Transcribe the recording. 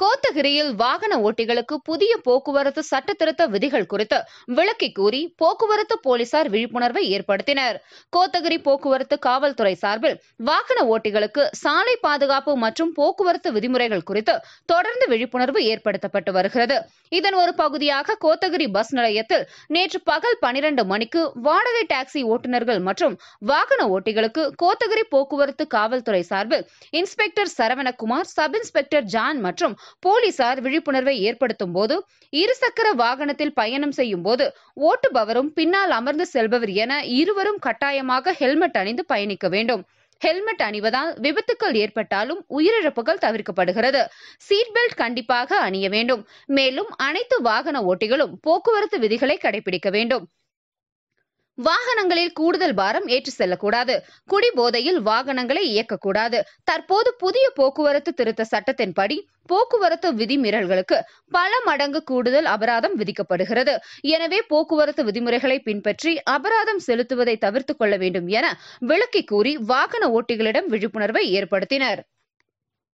கோத்தகிரியில் வாகன ஓட்டிகளுக்கு புதிய போக்குவரத்து சட்டத்திருத்த விதிகள் குறித்து விளக்கி கூறி போக்குவரத்து போலீசார் விழிப்புணர்வை ஏற்படுத்தினர் கோத்தகிரி போக்குவரத்து காவல்துறை சார்பில் வாகன ஓட்டிகளுக்கு சாலை பாதுகாப்பு மற்றும் போக்குவரத்து விதிமுறைகள் குறித்து தொடர்ந்து விழிப்புணர்வு ஏற்படுத்தப்பட்டு வருகிறது இதன் ஒரு பகுதியாக கோத்தகிரி பஸ் நிலையத்தில் நேற்று பகல் பனிரெண்டு மணிக்கு வாடகை டாக்ஸி ஓட்டுநர்கள் மற்றும் வாகன ஓட்டிகளுக்கு கோத்தகிரி போக்குவரத்து காவல்துறை சார்பில் inspector Saravanakumar sub inspector John மற்றும் போலீசார் விழிப்புணர்வை ஏற்படுத்தும் போது இருசக்கர வாகனத்தில் பயணம் செய்யும் போது ஓட்டுபவரும் பின்னால் அமர்ந்து செல்பவர் என இருவரும் கட்டாயமாக ஹெல்மெட் அணிந்து பயணிக்க வேண்டும் ஹெல்மெட் அணிவதால் விபத்துக்கள் ஏற்பட்டாலும் உயிரிழப்புகள் தவிர்க்கப்படுகிறது சீட் பெல்ட் கண்டிப்பாக அணிய வேண்டும் மேலும் அனைத்து வாகன ஓட்டிகளும் போக்குவரத்து விதிகளை கடைபிடிக்க வேண்டும் வாகனங்களில் கூடுதல் பாரம் ஏற்றி செல்லக்கூடாது குடிபோதையில் வாகனங்களை இயக்கக்கூடாது தற்போது புதிய போக்குவரத்து திருத்த சட்டத்தின்படி போக்குவரத்து விதிமீறல்களுக்கு பல மடங்கு கூடுதல் அபராதம் விதிக்கப்படுகிறது எனவே போக்குவரத்து விதிமுறைகளை பின்பற்றி அபராதம் செலுத்துவதை தவிர்த்து கொள்ள வேண்டும் என விளக்கி கூறி வாகன ஓட்டிகளிடம் விழிப்புணர்வை ஏற்படுத்தினர்